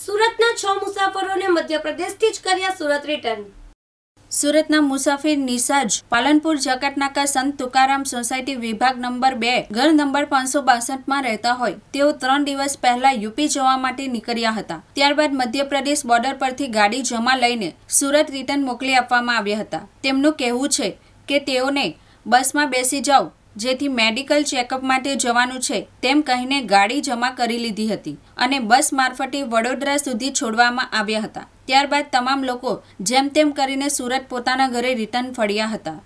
સુરતના છ મુસાફરોને મધ્યપ્રદેશથી જ કર્યા સુરત રિટર્ન સુરતના મુસાફિર નિસાજ પાલનપુર જકાતનાકા સંત તુકારામ સોસાયટી વિભાગ નંબર બે ઘર નંબર પાંચસો બાસઠમાં રહેતા હોય તેઓ ત્રણ દિવસ પહેલા યુપી જવા માટે નીકળ્યા હતા ત્યારબાદ મધ્યપ્રદેશ બોર્ડર પરથી ગાડી જમા લઈને સુરત રિટર્ન મોકલી આપવામાં આવ્યા હતા તેમનું કહેવું છે કે તેઓને બસમાં બેસી જાઓ જેથી મેડિકલ ચેકઅપ માટે જવાનું છે તેમ કહીને ગાડી જમા કરી લીધી હતી અને બસ મારફતે વડોદરા સુધી છોડવામાં આવ્યા હતા ત્યારબાદ તમામ લોકો જેમ તેમ કરીને સુરત પોતાના ઘરે રિટર્ન ફર્યા હતા